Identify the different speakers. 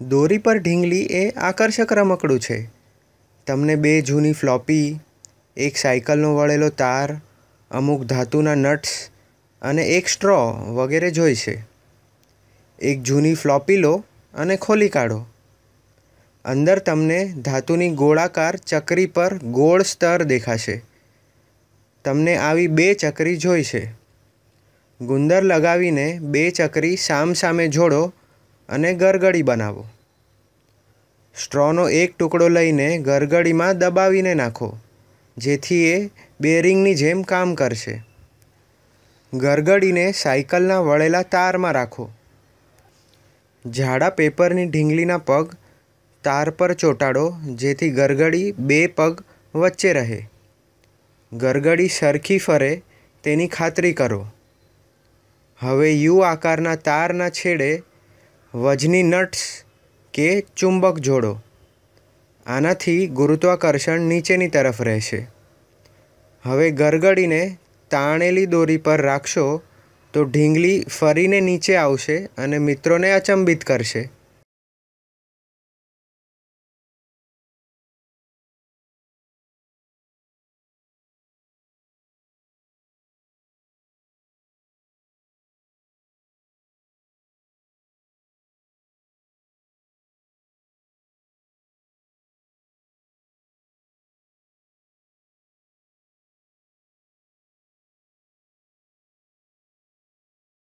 Speaker 1: દોરી પર ઢીંગલી એ આકર્ષક રમકડું છે તમને બે જૂની ફ્લોપી એક સાયકલનો વળેલો તાર અમુક ધાતુના નટ્સ અને એક સ્ટ્રો વગેરે જોઈશે એક જૂની ફ્લોપી લો અને ખોલી કાઢો અંદર તમને ધાતુની ગોળાકાર ચકરી પર ગોળ સ્તર દેખાશે તમને આવી બે ચકરી જોઈશે ગુંદર લગાવીને બે ચકરી સામસામે જોડો અને ગરગડી બનાવો સ્ટ્રોનો એક ટુકડો લઈને ગરગડીમાં દબાવીને નાખો જેથી એ બેરિંગની જેમ કામ કરશે ગરગડીને સાયકલના વળેલા તારમાં રાખો જાડા પેપરની ઢીંગલીના પગ તાર પર ચોંટાડો જેથી ગરગડી બે પગ વચ્ચે રહે ગરગડી સરખી ફરે તેની ખાતરી કરો હવે યુ આકારના તારના છેડે વજની નટ્સ કે ચુંબક જોડો આનાથી ગુરુત્વાકર્ષણ નીચેની તરફ રહેશે હવે ગરગડીને તાણેલી દોરી પર રાખશો તો ઢીંગલી ફરીને નીચે આવશે અને મિત્રોને અચંબિત કરશે